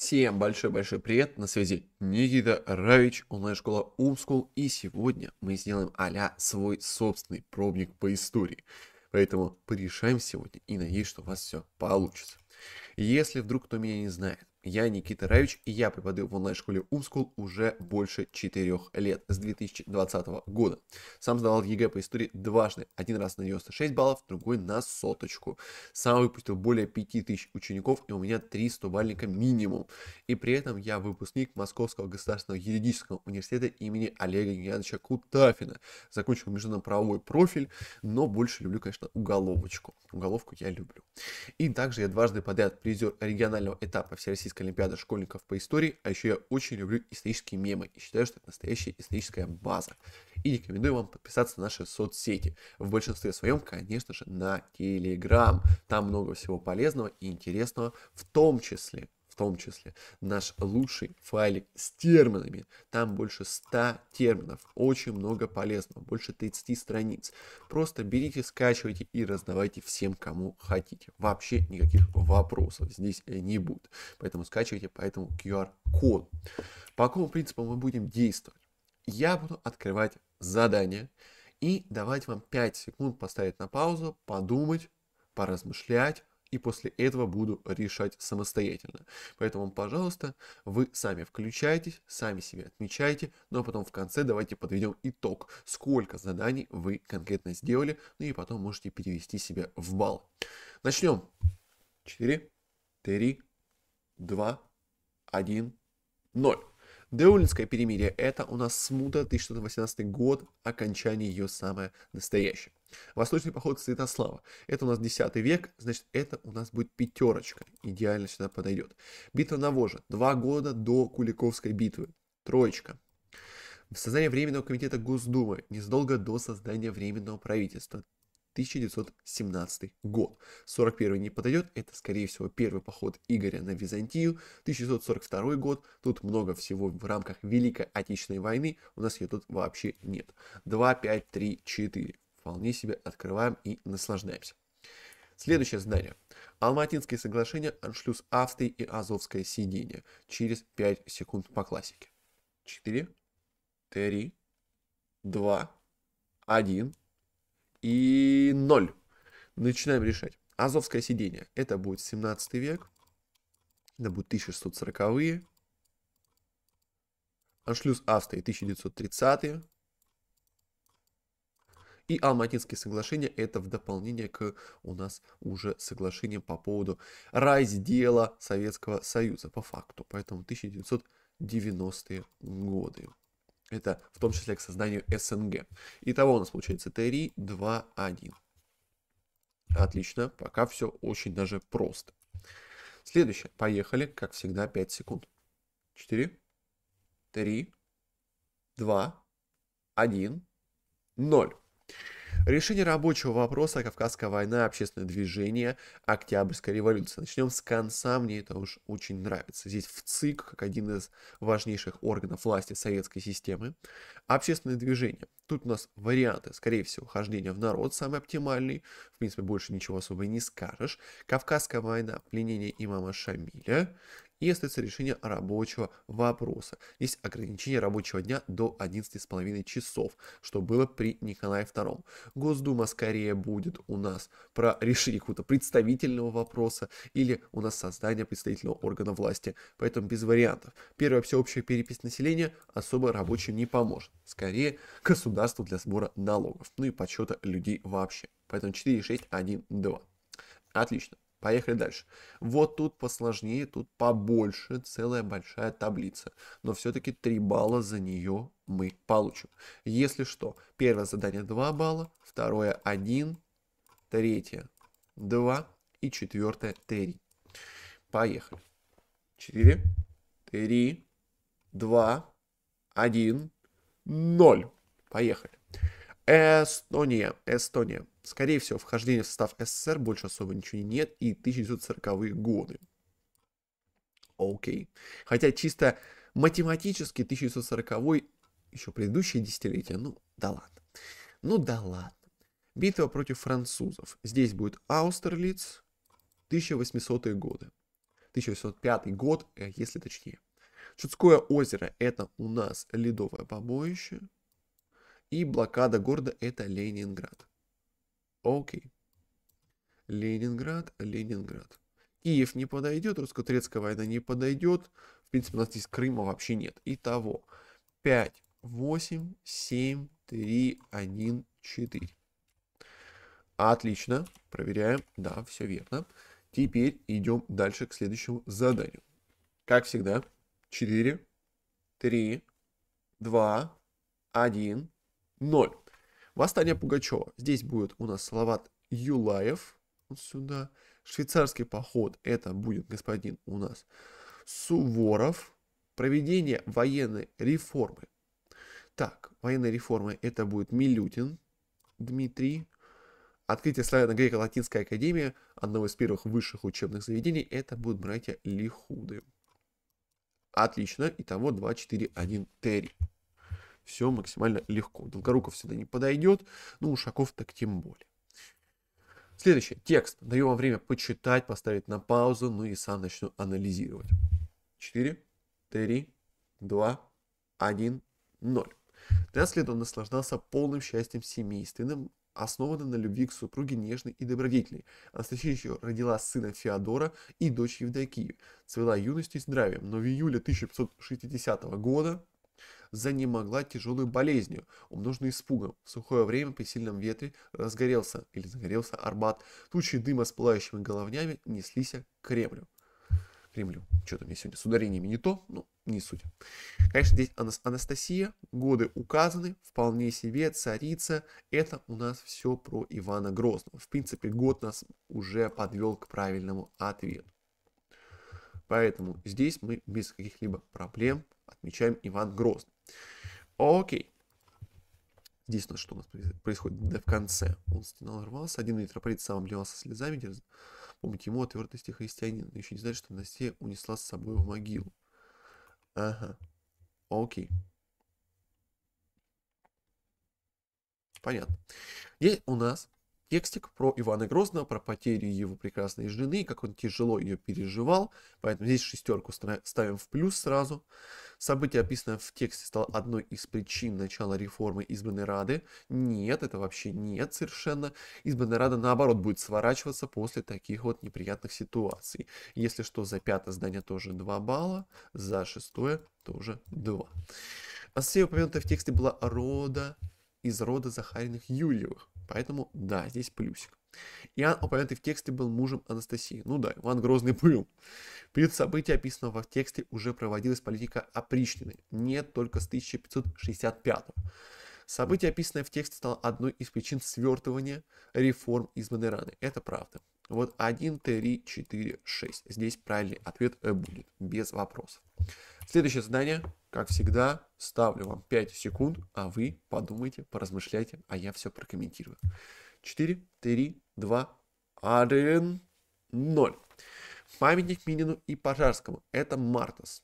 Всем большой-большой привет, на связи Никита Равич, онлайн-школа Умскул, и сегодня мы сделаем а свой собственный пробник по истории. Поэтому порешаем сегодня и надеюсь, что у вас все получится. Если вдруг кто меня не знает, я Никита Раевич, и я преподаю в онлайн-школе Умскул уже больше 4 лет, с 2020 года. Сам сдавал ЕГЭ по истории дважды, один раз на 96 баллов, другой на соточку. Сам выпустил более 5000 учеников, и у меня 3 стубальника минимум. И при этом я выпускник Московского государственного юридического университета имени Олега Геннадьевича Кутафина. Закончил международно-правовой профиль, но больше люблю, конечно, уголовочку. Уголовку я люблю. И также я дважды подряд призер регионального этапа всероссийского Всероссийской Олимпиады школьников по истории, а еще я очень люблю исторические мемы и считаю, что это настоящая историческая база. И рекомендую вам подписаться на наши соцсети. В большинстве своем, конечно же, на Телеграм. Там много всего полезного и интересного, в том числе в том числе наш лучший файлик с терминами. Там больше 100 терминов, очень много полезного, больше 30 страниц. Просто берите, скачивайте и раздавайте всем, кому хотите. Вообще никаких вопросов здесь э, не будет. Поэтому скачивайте по этому QR-коду. По какому принципу мы будем действовать? Я буду открывать задание и давать вам 5 секунд поставить на паузу, подумать, поразмышлять, и после этого буду решать самостоятельно. Поэтому, пожалуйста, вы сами включайтесь, сами себе отмечайте, но ну, а потом в конце давайте подведем итог, сколько заданий вы конкретно сделали, ну и потом можете перевести себя в балл. Начнем. 4, 3, 2, 1, 0. Деулинское перемирие – это у нас смута 1918 год, окончание ее самое настоящее. Восточный поход Святослава. Это у нас 10 век, значит, это у нас будет пятерочка. Идеально сюда подойдет. Битва на Воже. Два года до Куликовской битвы. Троечка. Создание Временного комитета Госдумы незадолго до создания Временного правительства. 1917 год. 41 не подойдет, это, скорее всего, первый поход Игоря на Византию. 1942 год, тут много всего в рамках Великой Отечественной войны, у нас ее тут вообще нет. 2, 5, 3, 4 вполне себе открываем и наслаждаемся. Следующее задание. Алматинские соглашения, аншлюз Австрии и Азовское сидение. Через 5 секунд по классике. 4, 3, 2, 1 и 0. Начинаем решать. Азовское сидение. Это будет 17 век. Это будет 1640-е. Аншлюз Австрии 1930-е. И Алматинские соглашения – это в дополнение к у нас уже соглашениям по поводу раздела Советского Союза по факту. Поэтому 1990-е годы. Это в том числе к созданию СНГ. Итого у нас получается 3, 2, 1. Отлично, пока все очень даже просто. Следующее. Поехали, как всегда, 5 секунд. 4, 3, 2, 1, 0. Решение рабочего вопроса, Кавказская война, общественное движение, Октябрьская революция. Начнем с конца, мне это уж очень нравится. Здесь в ЦИК, как один из важнейших органов власти советской системы, общественное движение. Тут у нас варианты, скорее всего, хождения в народ самый оптимальный. В принципе, больше ничего особо и не скажешь. Кавказская война, пленение имама Шамиля если решение рабочего вопроса. Есть ограничение рабочего дня до 11,5 часов, что было при Николае II. Госдума скорее будет у нас про решение какого-то представительного вопроса или у нас создание представительного органа власти. Поэтому без вариантов. Первая всеобщая перепись населения особо рабочим не поможет. Скорее, государству для сбора налогов, ну и подсчета людей вообще. Поэтому 4, 6, 1, 2. Отлично. Поехали дальше. Вот тут посложнее, тут побольше, целая большая таблица. Но все-таки 3 балла за нее мы получим. Если что, первое задание 2 балла, второе 1, третье 2 и четвертое 3. Поехали. 4, 3, 2, 1, 0. Поехали. Эстония. Эстония. Скорее всего, вхождение в состав СССР больше особо ничего нет. И 1940-е годы. Окей. Хотя чисто математически 1940 еще предыдущее десятилетие. Ну, да ладно. Ну, да ладно. Битва против французов. Здесь будет Аустерлиц. 1800-е годы. 1805 год, э, если точнее. Чудское озеро – это у нас ледовое побоище. И блокада города – это Ленинград. Окей. Ленинград, Ленинград. Киев не подойдет, русско-турецкая война не подойдет. В принципе, у нас здесь Крыма вообще нет. Итого 5, 8, 7, 3, 1, 4. Отлично. Проверяем. Да, все верно. Теперь идем дальше к следующему заданию. Как всегда, 4, 3, 2, 1, ноль Восстание Пугачева. Здесь будет у нас Салават Юлаев. Вот сюда. Швейцарский поход. Это будет господин у нас Суворов. Проведение военной реформы. Так, военная реформа это будет Милютин Дмитрий. Открытие славяно-греко-латинской академии, одного из первых высших учебных заведений, это будут братья Лихуды. Отлично, итого 2, 4, 1, 3 все максимально легко. Долгоруков сюда не подойдет, ну, Ушаков так тем более. Следующее. Текст. Даю вам время почитать, поставить на паузу, ну и сам начну анализировать. 4, 3, 2, 1, 0. 13 лет он наслаждался полным счастьем семейственным, основанным на любви к супруге нежной и добродетельной. Анастасия еще родила сына Феодора и дочь Евдокию. Цвела юностью и здравием, но в июле 1560 года занемогла тяжелой болезнью, умноженной испугом. В сухое время при сильном ветре разгорелся или загорелся арбат. Тучи дыма с пылающими головнями неслися к Кремлю. Кремлю. Что-то мне сегодня с ударениями не то, но ну, не суть. Конечно, здесь Анастасия, годы указаны, вполне себе, царица. Это у нас все про Ивана Грозного. В принципе, год нас уже подвел к правильному ответу. Поэтому здесь мы без каких-либо проблем отмечаем Иван Грозный. Окей. Здесь у нас что у нас происходит да, в конце? Он стенал и рвался, один митрополит сам обливался слезами, дерз... помните ему о твердости христианина, еще не знает, что Настя унесла с собой в могилу. Ага, окей. Понятно. Есть у нас текстик про Ивана Грозного, про потерю его прекрасной жены, как он тяжело ее переживал, поэтому здесь шестерку ставим в плюс сразу. Событие, описанное в тексте, стало одной из причин начала реформы избранной Рады. Нет, это вообще нет совершенно. Избранная Рада, наоборот, будет сворачиваться после таких вот неприятных ситуаций. Если что, за пятое здание тоже 2 балла, за шестое тоже 2. А все упомянутое в тексте была рода из рода Захариных Юрьевых. Поэтому, да, здесь плюсик. Иоанн, упомянутый в тексте, был мужем Анастасии. Ну да, Иван Грозный был. Перед событием, описанного в тексте, уже проводилась политика опричнины. Нет, только с 1565 Событие, описанное в тексте, стало одной из причин свертывания реформ из Манераны. Это правда. Вот 1, 3, 4, 6. Здесь правильный ответ э, будет, без вопросов. Следующее задание, как всегда, ставлю вам 5 секунд, а вы подумайте, поразмышляйте, а я все прокомментирую. 4, 3, 2, 1, 0. Памятник Минину и Пожарскому. Это Мартас.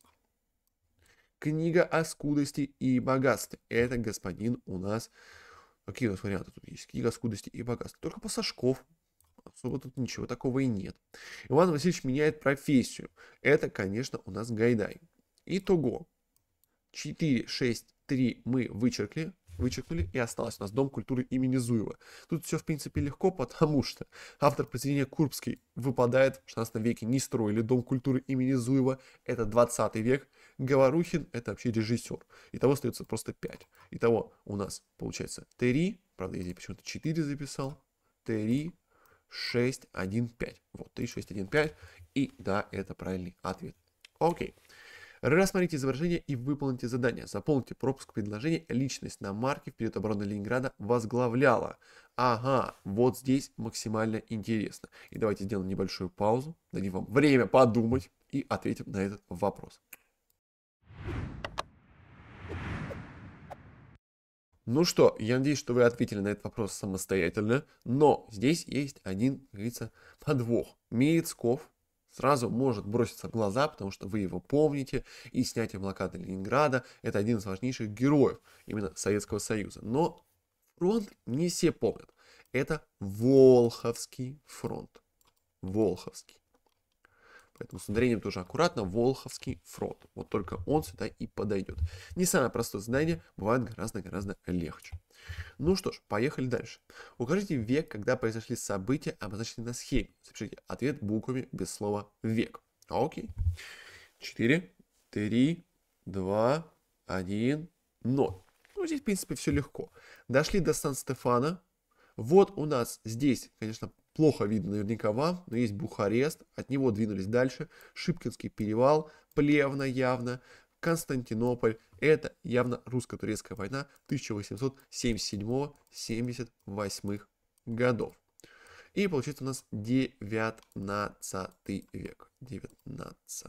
Книга о скудости и богатстве. Это господин у нас... Какие у нас варианты тут есть? Книга о скудости и богатстве. Только по Сашков особо тут ничего такого и нет. Иван Васильевич меняет профессию. Это, конечно, у нас Гайдай. Итого. 4, 6, 3 мы вычеркли, вычеркнули, и осталось у нас Дом культуры имени Зуева. Тут все, в принципе, легко, потому что автор произведения Курбский выпадает в 16 веке, не строили Дом культуры имени Зуева, это 20 век, Говорухин — это вообще режиссер. Итого остается просто 5. Итого у нас получается 3, правда, я здесь почему-то 4 записал, 3, 615. Вот, 3615. И да, это правильный ответ. Окей. Рассмотрите изображение и выполните задание. Заполните пропуск предложения «Личность на марке в период обороны Ленинграда возглавляла». Ага, вот здесь максимально интересно. И давайте сделаем небольшую паузу, дадим вам время подумать и ответим на этот вопрос. Ну что, я надеюсь, что вы ответили на этот вопрос самостоятельно, но здесь есть один, как говорится, подвох. Мерецков сразу может броситься в глаза, потому что вы его помните, и снятие блокады Ленинграда – это один из важнейших героев именно Советского Союза. Но фронт не все помнят. Это Волховский фронт. Волховский. Поэтому с ударением тоже аккуратно. Волховский фронт, Вот только он сюда и подойдет. Не самое простое задание, бывает гораздо-гораздо легче. Ну что ж, поехали дальше. Укажите век, когда произошли события, обозначенные на схеме. Запишите ответ буквами без слова «век». Окей. 4, 3, 2, 1, 0. Ну, здесь, в принципе, все легко. Дошли до Сан-Стефана. Вот у нас здесь, конечно, плохо видно наверняка вам, но есть Бухарест, от него двинулись дальше, Шипкинский перевал, Плевна явно, Константинополь. Это явно русско-турецкая война 1877-78 годов. И получится у нас 19 век. 19.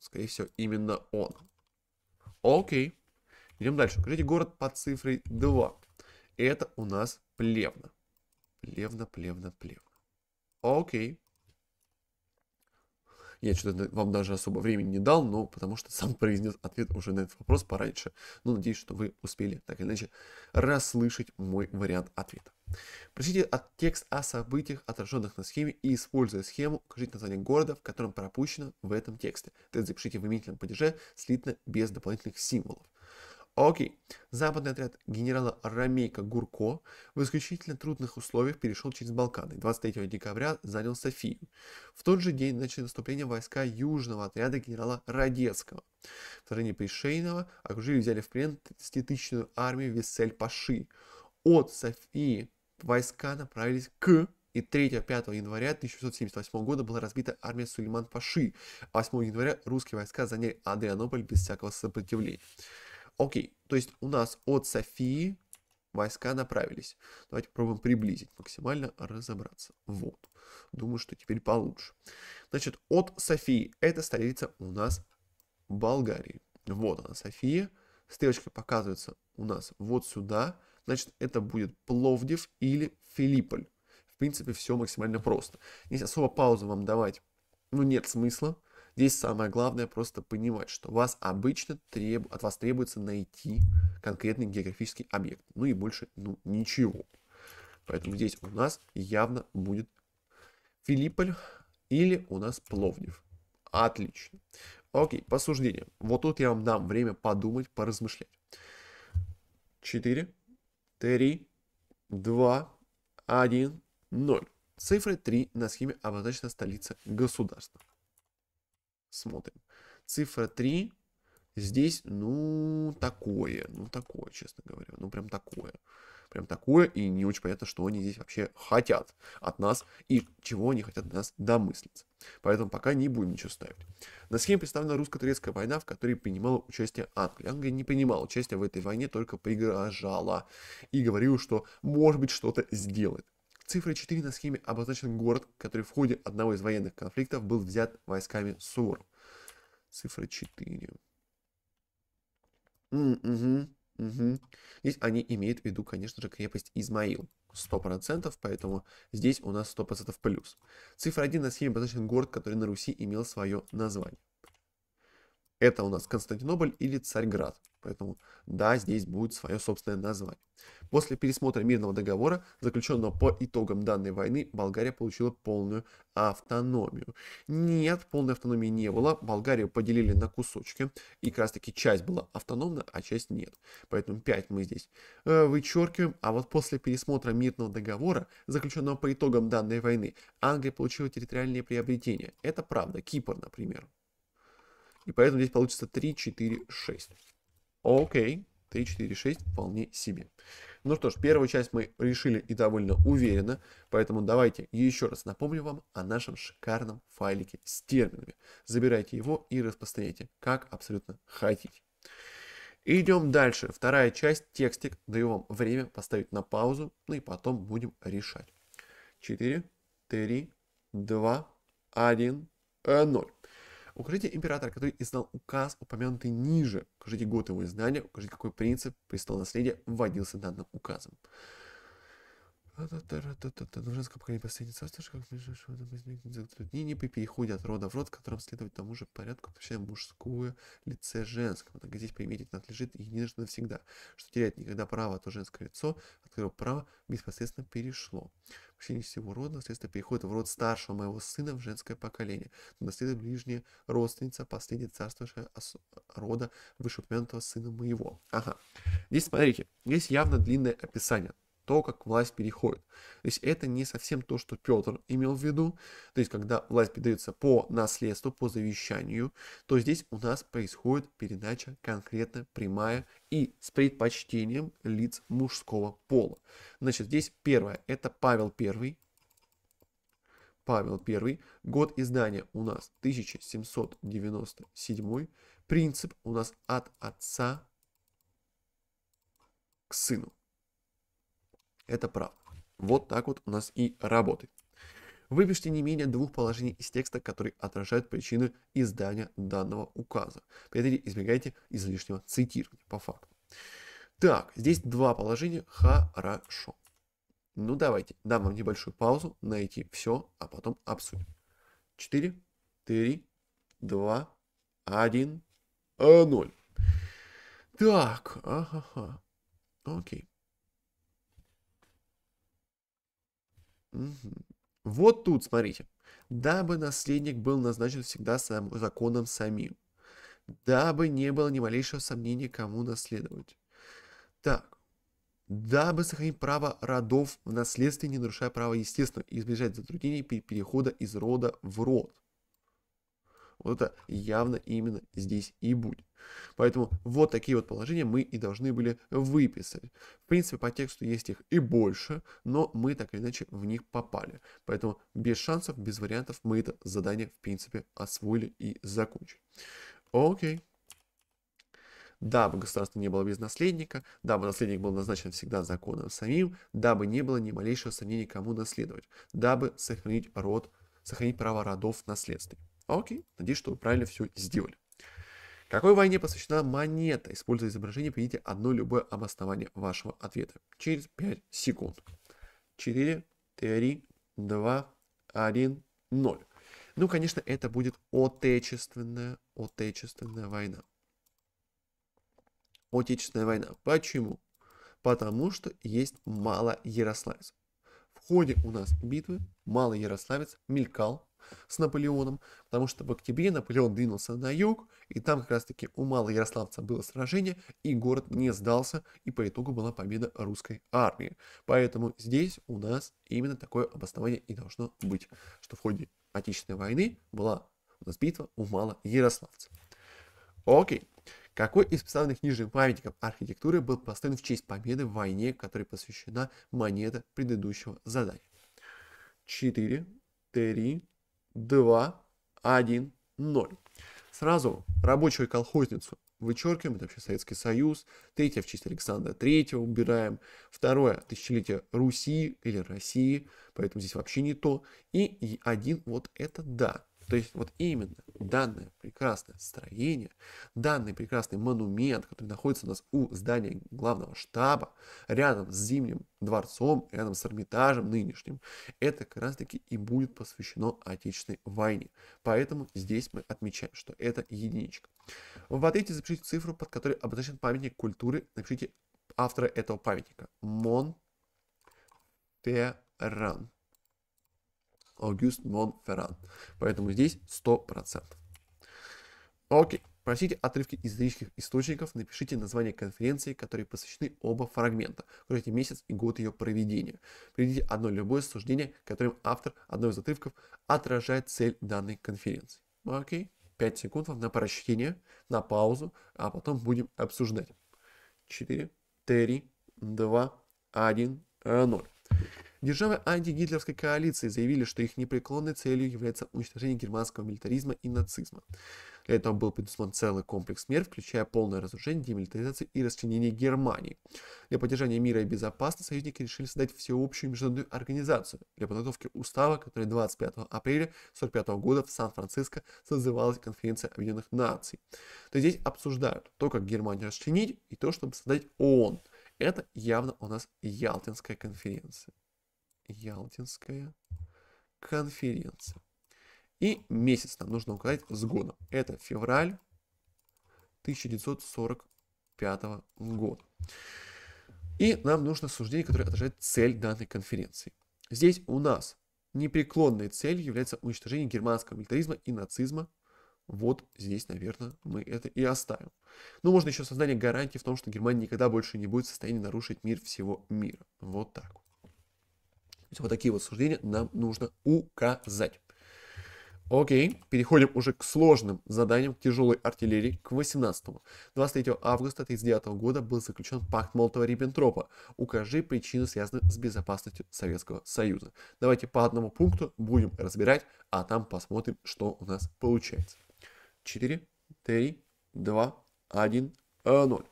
Скорее всего, именно он. Окей. Идем дальше. скажите город под цифрой 2. Это у нас Плевна. Плевна, плевна, плевна. Окей. Я что-то вам даже особо времени не дал, но потому что сам произнес ответ уже на этот вопрос пораньше. Но ну, надеюсь, что вы успели так или иначе расслышать мой вариант ответа. Прочтите от текст о событиях, отраженных на схеме, и, используя схему, укажите название города, в котором пропущено в этом тексте. Тест запишите в именительном падеже, слитно, без дополнительных символов. Окей. Западный отряд генерала Рамейка Гурко в исключительно трудных условиях перешел через Балканы. 23 декабря занял Софию. В тот же день начали наступление войска южного отряда генерала Радецкого. В стороне Пришейного окружили и взяли в плен 30-тысячную армию Вессель-Паши. От Софии войска направились к и 3-5 января 1878 года была разбита армия Сулейман-Паши, 8 января русские войска заняли Адрианополь без всякого сопротивления. Окей, то есть у нас от Софии войска направились. Давайте попробуем приблизить, максимально разобраться. Вот. Думаю, что теперь получше. Значит, от Софии. Это столица у нас Болгарии. Вот она, София. Стрелочка показывается у нас вот сюда. Значит, это будет Пловдив или Филипполь. В принципе, все максимально просто. Здесь особо паузу вам давать, ну, нет смысла. Здесь самое главное просто понимать, что вас обычно треб... от вас требуется найти конкретный географический объект. Ну и больше ну, ничего. Поэтому здесь у нас явно будет Филипполь или у нас Пловнев. Отлично. Окей, по Вот тут я вам дам время подумать, поразмышлять. 4, 3, 2, 1, 0. Цифры 3 на схеме обозначена столица государства. Смотрим. Цифра 3. Здесь, ну, такое. Ну, такое, честно говоря. Ну, прям такое. Прям такое. И не очень понятно, что они здесь вообще хотят от нас и чего они хотят от нас домыслить. Поэтому пока не будем ничего ставить. На схеме представлена русско-турецкая война, в которой принимала участие Англия. Англия не принимала участия в этой войне, только пригрожала и говорила, что может быть что-то сделать. Цифра 4 на схеме обозначен город, который в ходе одного из военных конфликтов был взят войсками Суворов. Цифра 4. Mm -hmm. Угу. Здесь они имеют в виду, конечно же, крепость Измаил. 100%, поэтому здесь у нас 100% плюс. Цифра 1 на схеме обозначен город, который на Руси имел свое название. Это у нас Константинополь или Царьград. Поэтому да, здесь будет свое собственное название. После пересмотра мирного договора, заключенного по итогам данной войны, Болгария получила полную автономию. Нет, полной автономии не было. Болгарию поделили на кусочки. И как раз таки часть была автономна, а часть нет. Поэтому 5 мы здесь э, вычеркиваем. А вот после пересмотра мирного договора, заключенного по итогам данной войны, Англия получила территориальные приобретения. Это правда. Кипр, например. И поэтому здесь получится 3, 4, 6. Окей. 3, 4, 6 вполне себе. Ну что ж, первую часть мы решили и довольно уверенно, поэтому давайте еще раз напомню вам о нашем шикарном файлике с терминами. Забирайте его и распространяйте, как абсолютно хотите. Идем дальше. Вторая часть, текстик. Даю вам время поставить на паузу, ну и потом будем решать. 4, 3, 2, 1, 0. Укажите императора, который издал указ, упомянутый ниже. Укажите год его издания, укажите, какой принцип престол наследия вводился данным указом. Женское поколение последнее царство, как ближайшего затруднений при переходе от рода в род, которым следовать тому же порядку, прощая мужскую лице женского. Так здесь приметить надлежит единожды навсегда, что теряет никогда право то женское лицо, от которого право беспосредственно перешло. Мужчине всего рода наследство переходит в род старшего моего сына в женское поколение, но наследует ближняя родственница последнее царствующая рода вышеупомянутого сына моего. Ага. Здесь, смотрите, здесь явно длинное описание то, как власть переходит. То есть это не совсем то, что Петр имел в виду. То есть когда власть передается по наследству, по завещанию, то здесь у нас происходит передача конкретно прямая и с предпочтением лиц мужского пола. Значит, здесь первое, это Павел первый. Павел первый. Год издания у нас 1797. Принцип у нас от отца к сыну. Это правда. Вот так вот у нас и работает. Выпишите не менее двух положений из текста, которые отражают причины издания данного указа. При этом избегайте излишнего цитирования по факту. Так, здесь два положения. Хорошо. Ну давайте, дам вам небольшую паузу, найти все, а потом обсудим. 4, 3, 2, 1, 0. Так, ага, окей. Угу. Вот тут, смотрите. Дабы наследник был назначен всегда сам, законом самим. Дабы не было ни малейшего сомнения, кому наследовать. Так. Дабы сохранить право родов в наследстве, не нарушая права естественного, и избежать затруднений при перехода из рода в род. Вот это явно именно здесь и будет. Поэтому вот такие вот положения мы и должны были выписать. В принципе, по тексту есть их и больше, но мы так или иначе в них попали. Поэтому без шансов, без вариантов мы это задание, в принципе, освоили и закончили. Окей. Дабы государство не было без наследника, дабы наследник был назначен всегда законом самим, дабы не было ни малейшего сомнения, кому наследовать, дабы сохранить род, сохранить право родов наследствий. Окей, надеюсь, что вы правильно все сделали. Какой войне посвящена монета? Используя изображение, примите одно любое обоснование вашего ответа. Через 5 секунд. 4, 3, 2, 1, 0. Ну, конечно, это будет отечественная, отечественная война. Отечественная война. Почему? Потому что есть мало ярославец. В ходе у нас битвы мало ярославец мелькал с Наполеоном, потому что в октябре Наполеон двинулся на юг, и там как раз-таки у Малоярославца было сражение, и город не сдался, и по итогу была победа русской армии. Поэтому здесь у нас именно такое обоснование и должно быть, что в ходе Отечественной войны была у нас битва у Малоярославца. Окей. Какой из представленных ниже памятников архитектуры был построен в честь победы в войне, которой посвящена монета предыдущего задания? 4, 3, 2, 1, 0. Сразу рабочую колхозницу вычеркиваем, это вообще Советский Союз. Третье в честь Александра Третьего убираем. Второе тысячелетие Руси или России, поэтому здесь вообще не то. и один, вот это да. То есть вот именно данное прекрасное строение, данный прекрасный монумент, который находится у нас у здания главного штаба, рядом с Зимним дворцом, рядом с Эрмитажем нынешним, это как раз таки и будет посвящено Отечественной войне. Поэтому здесь мы отмечаем, что это единичка. В ответе запишите цифру, под которой обозначен памятник культуры, напишите автора этого памятника. Мон Терран. Auguste Монферран. Поэтому здесь 100%. Окей. Просите отрывки из исторических источников, напишите название конференции, которой посвящены оба фрагмента, укажите месяц и год ее проведения. Приведите одно любое суждение, которым автор одной из отрывков отражает цель данной конференции. Окей, 5 секунд вам на прочтение, на паузу, а потом будем обсуждать. 4, 3, 2, 1, 0. Державы антигитлеровской коалиции заявили, что их непреклонной целью является уничтожение германского милитаризма и нацизма. Для этого был предусмотрен целый комплекс мер, включая полное разрушение, демилитаризацию и расчленение Германии. Для поддержания мира и безопасности союзники решили создать всеобщую международную организацию для подготовки устава, который 25 апреля 1945 года в Сан-Франциско созывалась конференция Объединенных Наций. То есть здесь обсуждают то, как Германию расчленить, и то, чтобы создать ООН. Это явно у нас Ялтинская конференция. Ялтинская конференция. И месяц нам нужно указать с года. Это февраль 1945 года. И нам нужно суждение, которое отражает цель данной конференции. Здесь у нас непреклонной целью является уничтожение германского милитаризма и нацизма. Вот здесь, наверное, мы это и оставим. Ну, можно еще создание гарантии в том, что Германия никогда больше не будет в состоянии нарушить мир всего мира. Вот так есть вот такие вот суждения нам нужно указать. Окей, переходим уже к сложным заданиям, к тяжелой артиллерии, к 18 -му. 23 августа 1939 года был заключен пакт Молотова-Риббентропа. Укажи причины, связанные с безопасностью Советского Союза. Давайте по одному пункту будем разбирать, а там посмотрим, что у нас получается. 4, 3, 2, 1, 0. А,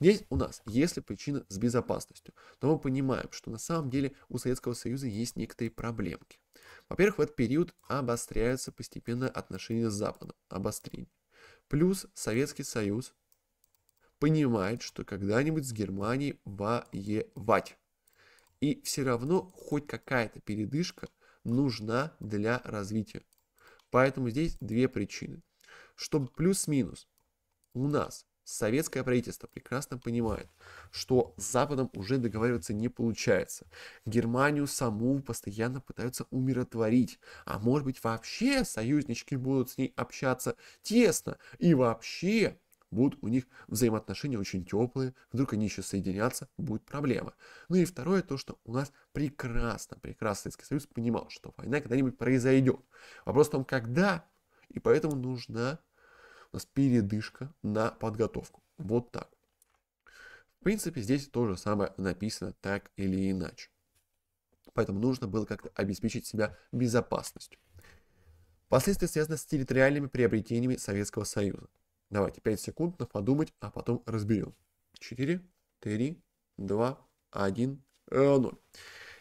здесь у нас, если причина с безопасностью, то мы понимаем, что на самом деле у Советского Союза есть некоторые проблемки. Во-первых, в этот период обостряются постепенно отношения с Западом, обострение. Плюс Советский Союз понимает, что когда-нибудь с Германией воевать. И все равно хоть какая-то передышка нужна для развития. Поэтому здесь две причины. Чтобы плюс-минус у нас Советское правительство прекрасно понимает, что с Западом уже договариваться не получается. Германию саму постоянно пытаются умиротворить, а может быть вообще союзнички будут с ней общаться тесно и вообще будут у них взаимоотношения очень теплые, вдруг они еще соединятся, будет проблема. Ну и второе, то, что у нас прекрасно, прекрасно Советский Союз понимал, что война когда-нибудь произойдет. Вопрос в том, когда, и поэтому нужна у нас передышка на подготовку. Вот так. В принципе, здесь то же самое написано так или иначе. Поэтому нужно было как-то обеспечить себя безопасностью. Последствия связаны с территориальными приобретениями Советского Союза. Давайте 5 секунд на подумать, а потом разберем. 4, 3, 2, 1, 0.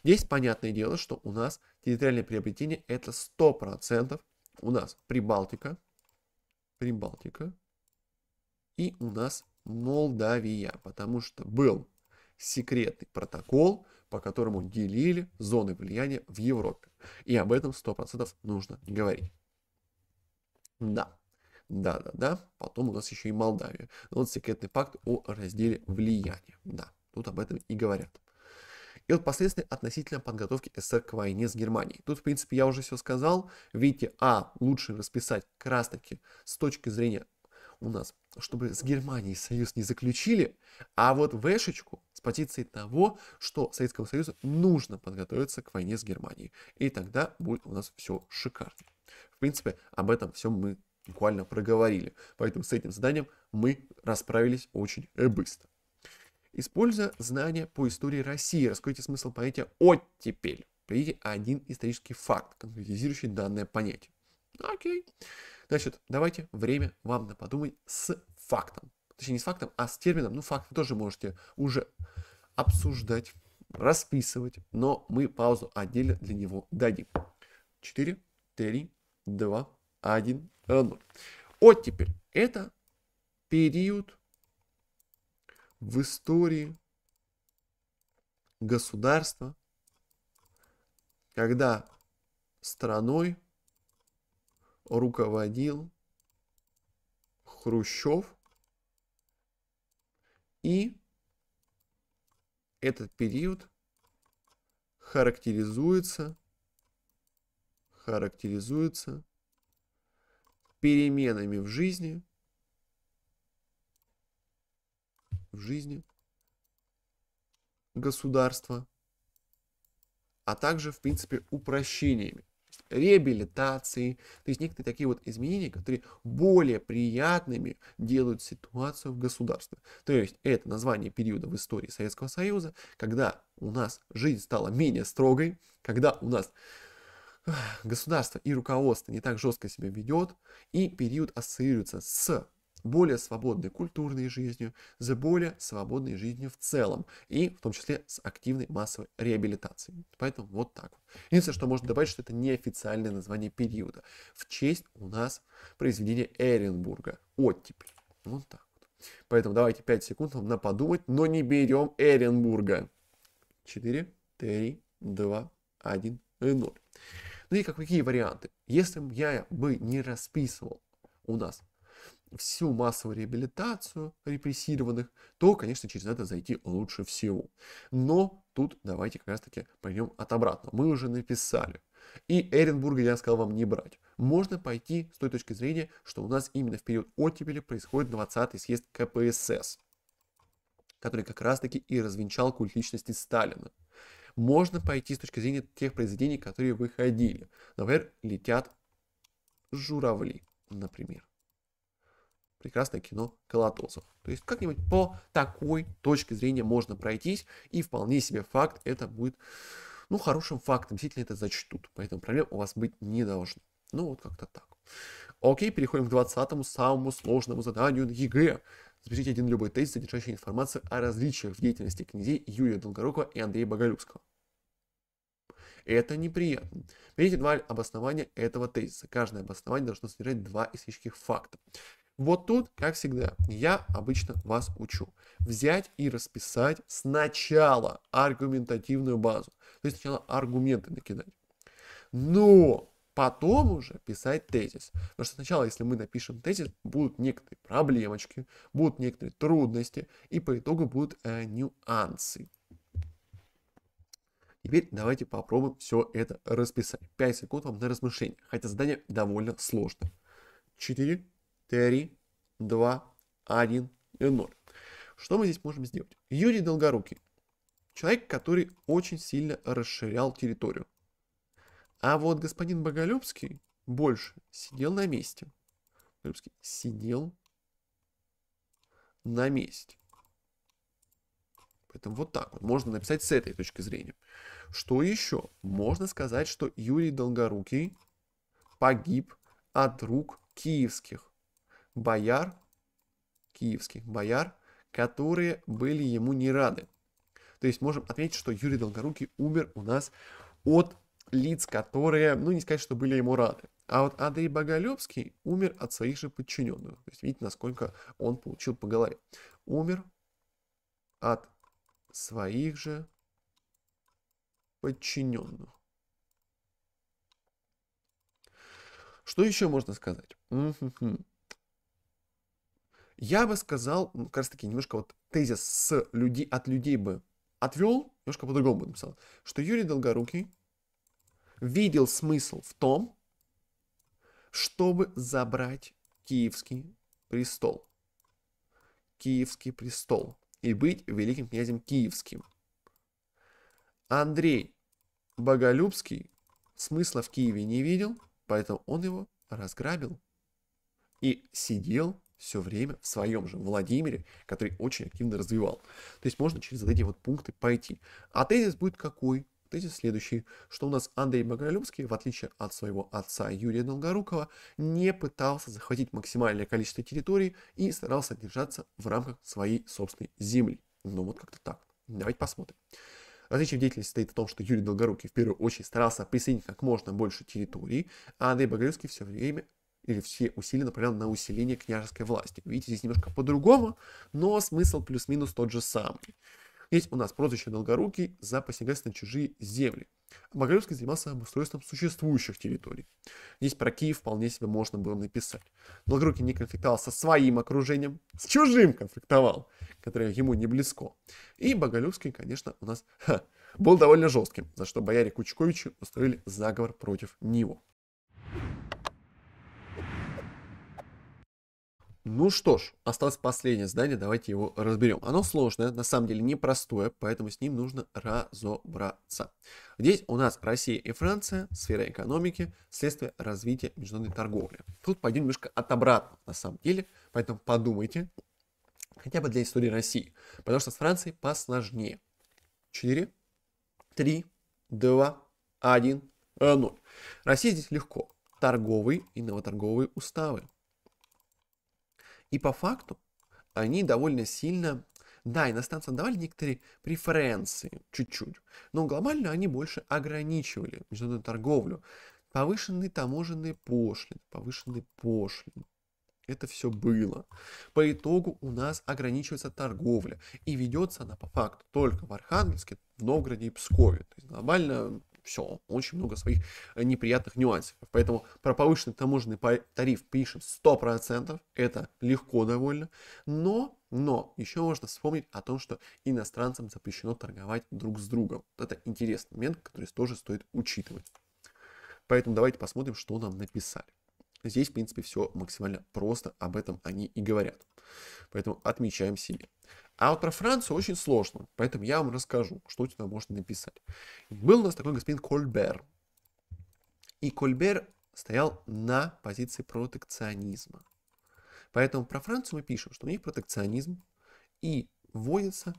Здесь понятное дело, что у нас территориальное приобретение это 100% у нас Прибалтика, Прибалтика. И у нас Молдавия, потому что был секретный протокол, по которому делили зоны влияния в Европе. И об этом 100% нужно говорить. Да, да, да, да. Потом у нас еще и Молдавия. Вот секретный пакт о разделе влияния. Да, тут об этом и говорят и вот последствия относительно подготовки СССР к войне с Германией. Тут, в принципе, я уже все сказал. Видите, А лучше расписать как раз таки с точки зрения у нас, чтобы с Германией союз не заключили, а вот вешечку с позиции того, что Советского Союза нужно подготовиться к войне с Германией. И тогда будет у нас все шикарно. В принципе, об этом все мы буквально проговорили. Поэтому с этим заданием мы расправились очень быстро. Используя знания по истории России, раскройте смысл понятия «оттепель». Приведите один исторический факт, конкретизирующий данное понятие. Окей. Значит, давайте время вам на подумать с фактом. Точнее, не с фактом, а с термином. Ну, факты тоже можете уже обсуждать, расписывать, но мы паузу отдельно для него дадим. 4, 3, 2, 1, 0. Оттепель – это период в истории государства, когда страной руководил Хрущев, и этот период характеризуется, характеризуется переменами в жизни – в жизни государства, а также, в принципе, упрощениями, реабилитацией, то есть некоторые такие вот изменения, которые более приятными делают ситуацию в государстве. То есть это название периода в истории Советского Союза, когда у нас жизнь стала менее строгой, когда у нас государство и руководство не так жестко себя ведет, и период ассоциируется с более свободной культурной жизнью, за более свободной жизнью в целом, и в том числе с активной массовой реабилитацией. Поэтому вот так вот. Единственное, что можно добавить, что это неофициальное название периода. В честь у нас произведения Эренбурга «Оттепель». Вот так вот. Поэтому давайте 5 секунд вам на подумать, но не берем Эренбурга. 4, 3, 2, 1, 0. Ну и какие варианты? Если бы я бы не расписывал у нас всю массовую реабилитацию репрессированных, то, конечно, через это зайти лучше всего. Но тут давайте как раз-таки пойдем от обратного. Мы уже написали. И Эренбурга я сказал вам не брать. Можно пойти с той точки зрения, что у нас именно в период оттепели происходит 20-й съезд КПСС, который как раз-таки и развенчал культ личности Сталина можно пойти с точки зрения тех произведений, которые выходили. Например, летят журавли, например прекрасное кино Колотосов. То есть как-нибудь по такой точке зрения можно пройтись, и вполне себе факт это будет, ну, хорошим фактом, действительно это зачтут. Поэтому проблем у вас быть не должно. Ну, вот как-то так. Окей, переходим к 20-му, самому сложному заданию на ЕГЭ. Запишите один любой тезис, содержащий информацию о различиях в деятельности князей Юрия Долгорукова и Андрея Боголюбского. Это неприятно. Видите два обоснования этого тезиса. Каждое обоснование должно содержать два исторических факта. Вот тут, как всегда, я обычно вас учу взять и расписать сначала аргументативную базу. То есть сначала аргументы накидать. Но потом уже писать тезис. Потому что сначала, если мы напишем тезис, будут некоторые проблемочки, будут некоторые трудности, и по итогу будут э, нюансы. Теперь давайте попробуем все это расписать. 5 секунд вам на размышление, хотя задание довольно сложное. 4, 3, 2, 1 и 0. Что мы здесь можем сделать? Юрий Долгорукий. Человек, который очень сильно расширял территорию. А вот господин Боголюбский больше сидел на месте. Боголюбский сидел на месте. Поэтому вот так вот можно написать с этой точки зрения. Что еще? Можно сказать, что Юрий Долгорукий погиб от рук киевских бояр, киевских бояр, которые были ему не рады. То есть можем отметить, что Юрий Долгорукий умер у нас от лиц, которые, ну не сказать, что были ему рады. А вот Андрей Боголюбский умер от своих же подчиненных. То есть видите, насколько он получил по голове. Умер от своих же подчиненных. Что еще можно сказать? Я бы сказал, ну, как раз таки, немножко вот тезис с людей, от людей бы отвел, немножко по-другому бы написал, что Юрий Долгорукий видел смысл в том, чтобы забрать киевский престол. Киевский престол. И быть великим князем киевским. Андрей Боголюбский смысла в Киеве не видел, поэтому он его разграбил. И сидел все время в своем же Владимире, который очень активно развивал. То есть можно через эти вот пункты пойти. А тезис будет какой? Тезис следующий, что у нас Андрей Боголюбский, в отличие от своего отца Юрия Долгорукова, не пытался захватить максимальное количество территорий и старался держаться в рамках своей собственной земли. Ну вот как-то так. Давайте посмотрим. Различие в деятельности состоит в том, что Юрий Долгорукий в первую очередь старался присоединить как можно больше территорий, а Андрей Боголюбский все время или все усилия направлены на усиление княжеской власти. Видите, здесь немножко по-другому, но смысл плюс-минус тот же самый. Здесь у нас прозвище Долгорукий за посягательство на чужие земли. А Могилевский занимался обустройством существующих территорий. Здесь про Киев вполне себе можно было написать. Долгорукий не конфликтовал со своим окружением, с чужим конфликтовал, которое ему не близко. И Боголюбский, конечно, у нас ха, был довольно жестким, за что бояре Кучковичи устроили заговор против него. Ну что ж, осталось последнее здание, давайте его разберем. Оно сложное, на самом деле непростое, поэтому с ним нужно разобраться. Здесь у нас Россия и Франция, сфера экономики, следствие развития международной торговли. Тут пойдем немножко от обратного, на самом деле, поэтому подумайте, хотя бы для истории России, потому что с Францией посложнее. 4, 3, 2, 1, 0. Россия здесь легко. Торговые и новоторговые уставы и по факту они довольно сильно да, иностранцам давали некоторые преференции, чуть-чуть, но глобально они больше ограничивали международную торговлю. Повышенные таможенные пошлины, повышенные пошлины. Это все было. По итогу у нас ограничивается торговля. И ведется она по факту только в Архангельске, в Новгороде и Пскове. То есть глобально все, очень много своих э, неприятных нюансов. Поэтому про повышенный таможенный тариф пишем 100%, это легко довольно, но но еще можно вспомнить о том, что иностранцам запрещено торговать друг с другом. Вот это интересный момент, который тоже стоит учитывать. Поэтому давайте посмотрим, что нам написали. Здесь, в принципе, все максимально просто, об этом они и говорят. Поэтому отмечаем себе. А вот про Францию очень сложно, поэтому я вам расскажу, что у тебя можно написать. Был у нас такой господин Кольбер. И Кольбер стоял на позиции протекционизма. Поэтому про Францию мы пишем, что у них протекционизм и вводится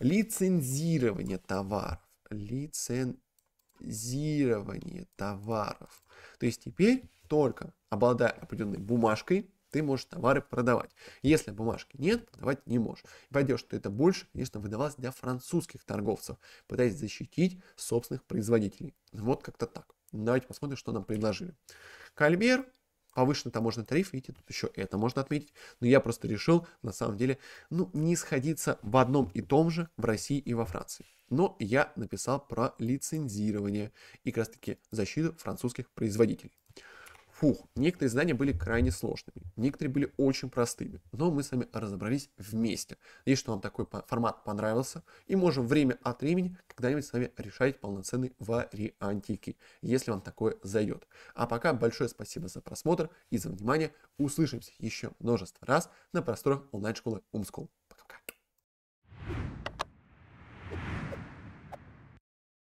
лицензирование товаров. Лицензирование товаров. То есть теперь только обладая определенной бумажкой, ты можешь товары продавать. Если бумажки нет, продавать не можешь. пойдешь, что это больше, конечно, выдавалось для французских торговцев, пытаясь защитить собственных производителей. Вот как-то так. Давайте посмотрим, что нам предложили. Кальбер, повышенный таможенный тариф, видите, тут еще это можно отметить. Но я просто решил, на самом деле, ну, не сходиться в одном и том же в России и во Франции. Но я написал про лицензирование и как раз таки защиту французских производителей фух, некоторые знания были крайне сложными, некоторые были очень простыми, но мы с вами разобрались вместе. Надеюсь, что вам такой формат понравился, и можем время от времени когда-нибудь с вами решать полноценные вариантики, если вам такое зайдет. А пока большое спасибо за просмотр и за внимание. Услышимся еще множество раз на просторах онлайн-школы Умскол.